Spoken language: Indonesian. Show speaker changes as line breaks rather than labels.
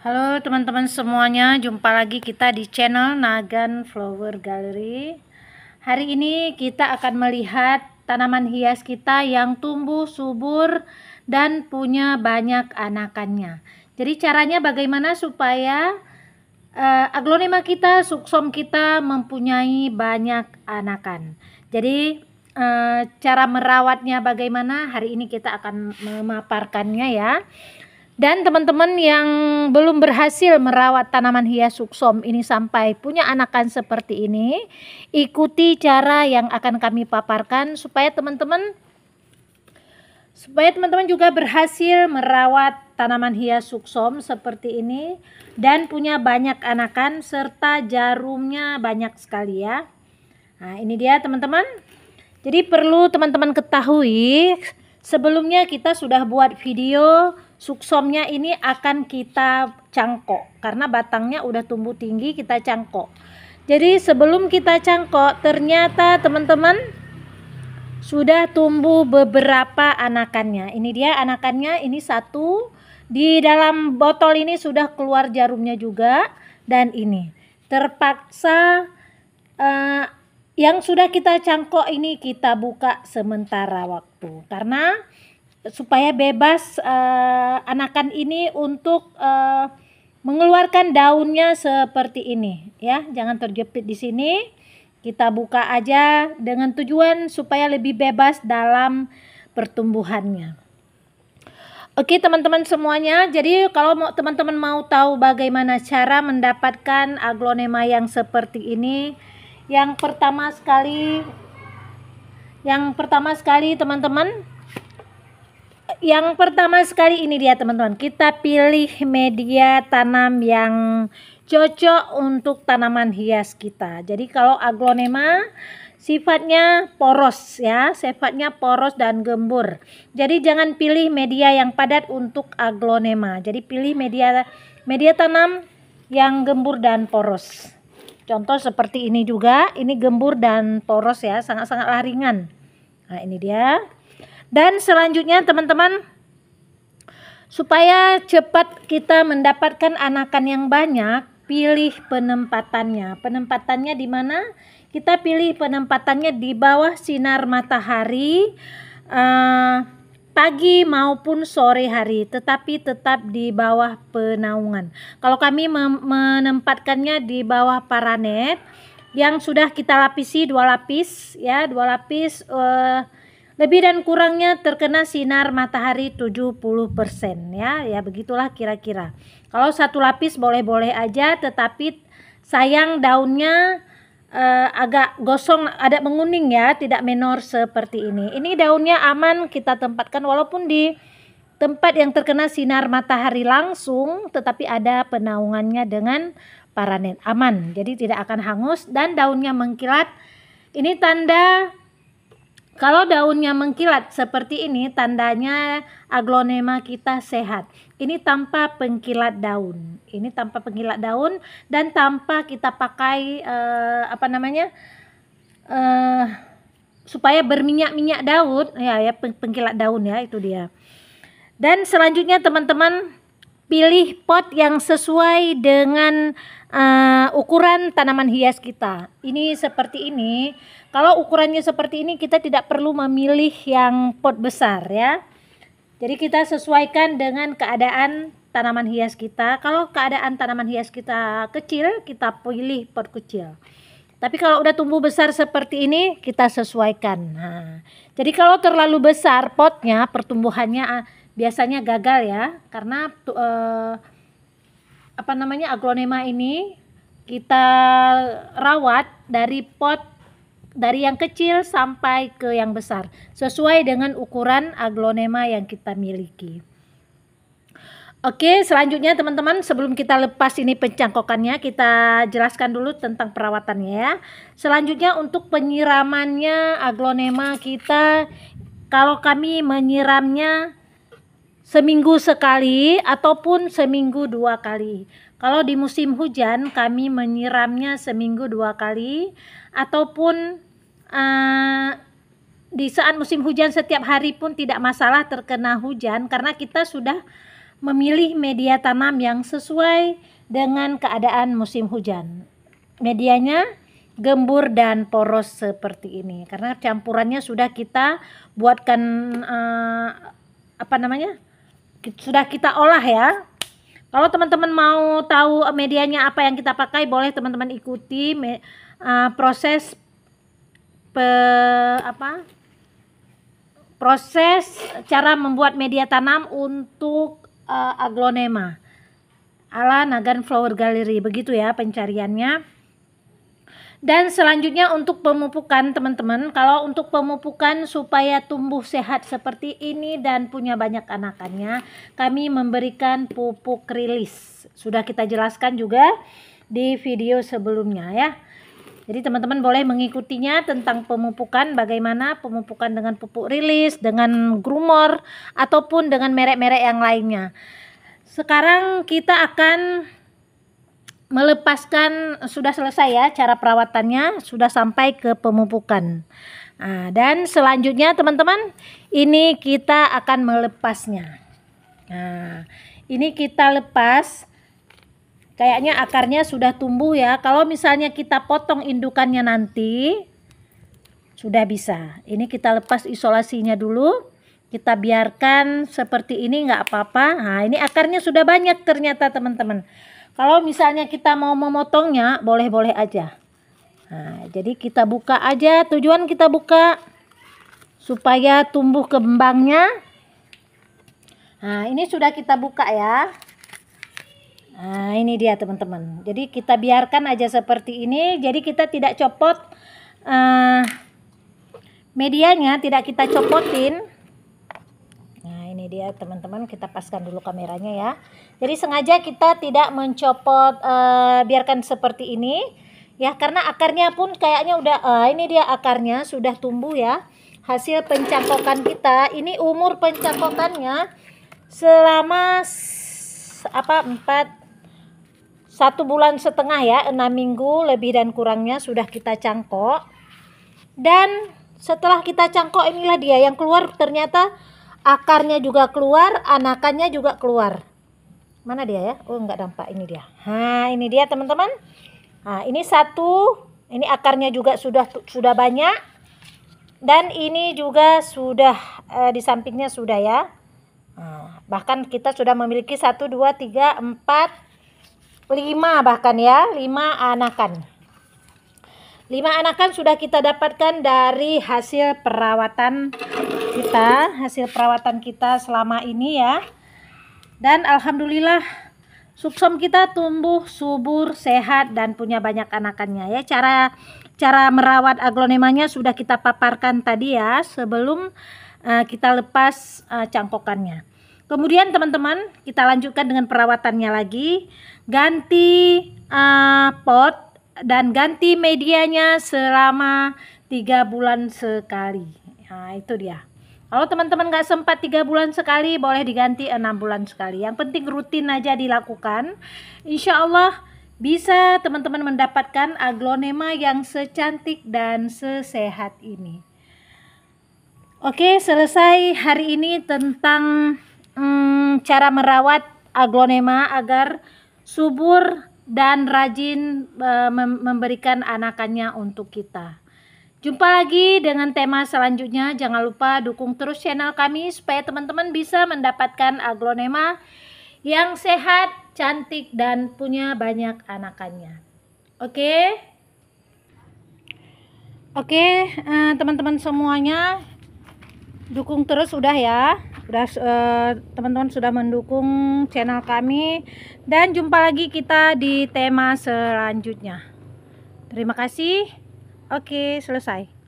Halo teman-teman semuanya, jumpa lagi kita di channel Nagan Flower Gallery. Hari ini kita akan melihat tanaman hias kita yang tumbuh subur dan punya banyak anakannya. Jadi caranya bagaimana supaya uh, aglonema kita, suksom kita mempunyai banyak anakan. Jadi uh, cara merawatnya bagaimana? Hari ini kita akan memaparkannya ya. Dan teman-teman yang belum berhasil merawat tanaman hias suksom ini sampai punya anakan seperti ini, ikuti cara yang akan kami paparkan supaya teman-teman supaya teman-teman juga berhasil merawat tanaman hias suksom seperti ini dan punya banyak anakan serta jarumnya banyak sekali ya. Nah, ini dia teman-teman. Jadi perlu teman-teman ketahui sebelumnya kita sudah buat video Suksomnya ini akan kita cangkok karena batangnya udah tumbuh tinggi kita cangkok. Jadi sebelum kita cangkok ternyata teman-teman sudah tumbuh beberapa anakannya. Ini dia anakannya ini satu di dalam botol ini sudah keluar jarumnya juga dan ini terpaksa uh, yang sudah kita cangkok ini kita buka sementara waktu karena supaya bebas uh, anakan ini untuk uh, mengeluarkan daunnya seperti ini ya jangan terjepit di sini kita buka aja dengan tujuan supaya lebih bebas dalam pertumbuhannya Oke teman-teman semuanya, jadi kalau mau teman-teman mau tahu bagaimana cara mendapatkan aglonema yang seperti ini, yang pertama sekali yang pertama sekali teman-teman yang pertama sekali ini dia teman-teman. Kita pilih media tanam yang cocok untuk tanaman hias kita. Jadi kalau aglonema sifatnya poros ya, sifatnya poros dan gembur. Jadi jangan pilih media yang padat untuk aglonema. Jadi pilih media media tanam yang gembur dan poros. Contoh seperti ini juga, ini gembur dan poros ya, sangat sangat ringan. Nah, ini dia. Dan selanjutnya teman-teman supaya cepat kita mendapatkan anakan yang banyak, pilih penempatannya. Penempatannya di mana? Kita pilih penempatannya di bawah sinar matahari eh, pagi maupun sore hari, tetapi tetap di bawah penaungan. Kalau kami menempatkannya di bawah paranet yang sudah kita lapisi dua lapis ya, dua lapis eh, lebih dan kurangnya terkena sinar matahari 70% ya. Ya begitulah kira-kira. Kalau satu lapis boleh-boleh aja tetapi sayang daunnya eh, agak gosong, ada menguning ya, tidak menor seperti ini. Ini daunnya aman kita tempatkan walaupun di tempat yang terkena sinar matahari langsung tetapi ada penaungannya dengan paranet aman jadi tidak akan hangus dan daunnya mengkilat ini tanda kalau daunnya mengkilat seperti ini, tandanya aglonema kita sehat. Ini tanpa pengkilat daun. Ini tanpa pengkilat daun dan tanpa kita pakai uh, apa namanya? uh, supaya berminyak-minyak daun, ya ya pengkilat daun ya itu dia. Dan selanjutnya teman-teman pilih pot yang sesuai dengan uh, ukuran tanaman hias kita. Ini seperti ini. Kalau ukurannya seperti ini kita tidak perlu memilih yang pot besar ya. Jadi kita sesuaikan dengan keadaan tanaman hias kita. Kalau keadaan tanaman hias kita kecil, kita pilih pot kecil. Tapi kalau udah tumbuh besar seperti ini, kita sesuaikan. Nah, jadi kalau terlalu besar potnya, pertumbuhannya biasanya gagal ya karena uh, apa namanya aglonema ini kita rawat dari pot dari yang kecil sampai ke yang besar sesuai dengan ukuran aglonema yang kita miliki. Oke, selanjutnya teman-teman sebelum kita lepas ini pencangkokannya, kita jelaskan dulu tentang perawatannya ya. Selanjutnya untuk penyiramannya aglonema kita kalau kami menyiramnya seminggu sekali ataupun seminggu dua kali. Kalau di musim hujan kami menyiramnya seminggu dua kali ataupun uh, di saat musim hujan setiap hari pun tidak masalah terkena hujan karena kita sudah memilih media tanam yang sesuai dengan keadaan musim hujan. Medianya gembur dan poros seperti ini karena campurannya sudah kita buatkan uh, apa namanya? sudah kita olah ya. Kalau teman-teman mau tahu eh, medianya apa yang kita pakai, boleh teman-teman ikuti me, uh, proses pe, apa? Proses cara membuat media tanam untuk uh, aglonema ala Nagan Flower Gallery. Begitu ya pencariannya. Dan selanjutnya untuk pemupukan teman-teman, kalau untuk pemupukan supaya tumbuh sehat seperti ini dan punya banyak anakannya, kami memberikan pupuk rilis. Sudah kita jelaskan juga di video sebelumnya ya. Jadi teman-teman boleh mengikutinya tentang pemupukan bagaimana pemupukan dengan pupuk rilis, dengan grumor ataupun dengan merek-merek yang lainnya. Sekarang kita akan melepaskan sudah selesai ya cara perawatannya sudah sampai ke pemupukan nah, dan selanjutnya teman-teman ini kita akan melepasnya nah ini kita lepas kayaknya akarnya sudah tumbuh ya kalau misalnya kita potong indukannya nanti sudah bisa ini kita lepas isolasinya dulu kita biarkan seperti ini nggak apa-apa nah ini akarnya sudah banyak ternyata teman-teman kalau misalnya kita mau memotongnya, boleh-boleh aja. Nah, jadi kita buka aja, tujuan kita buka supaya tumbuh kembangnya. Nah, ini sudah kita buka ya. Nah, ini dia teman-teman. Jadi kita biarkan aja seperti ini. Jadi kita tidak copot uh, medianya, tidak kita copotin dia ya, teman-teman kita paskan dulu kameranya ya jadi sengaja kita tidak mencopot uh, biarkan seperti ini ya karena akarnya pun kayaknya udah uh, ini dia akarnya sudah tumbuh ya hasil pencangkokan kita ini umur pencangkokannya selama apa empat satu bulan setengah ya enam minggu lebih dan kurangnya sudah kita cangkok dan setelah kita cangkok inilah dia yang keluar ternyata akarnya juga keluar anakannya juga keluar mana dia ya oh nggak dampak ini dia ha ini dia teman-teman nah, ini satu ini akarnya juga sudah sudah banyak dan ini juga sudah eh, di sampingnya sudah ya bahkan kita sudah memiliki satu dua tiga empat lima bahkan ya lima anakan lima anakan sudah kita dapatkan dari hasil perawatan kita hasil perawatan kita selama ini ya dan alhamdulillah suksom kita tumbuh subur sehat dan punya banyak anakannya ya cara cara merawat aglonemanya sudah kita paparkan tadi ya sebelum uh, kita lepas uh, cangkokannya kemudian teman-teman kita lanjutkan dengan perawatannya lagi ganti uh, pot dan ganti medianya selama tiga bulan sekali. Nah, itu dia. Kalau teman-teman nggak sempat tiga bulan sekali, boleh diganti enam bulan sekali. Yang penting rutin aja dilakukan. Insya Allah bisa teman-teman mendapatkan aglonema yang secantik dan sesehat ini. Oke, selesai hari ini tentang hmm, cara merawat aglonema agar subur dan rajin eh, memberikan anakannya untuk kita. Jumpa lagi dengan tema selanjutnya. Jangan lupa dukung terus channel kami supaya teman-teman bisa mendapatkan aglonema yang sehat, cantik, dan punya banyak anakannya. Oke, okay? oke, okay, eh, teman-teman semuanya, dukung terus udah ya udah eh, teman-teman uh, sudah mendukung channel kami dan jumpa lagi kita di tema selanjutnya terima kasih oke selesai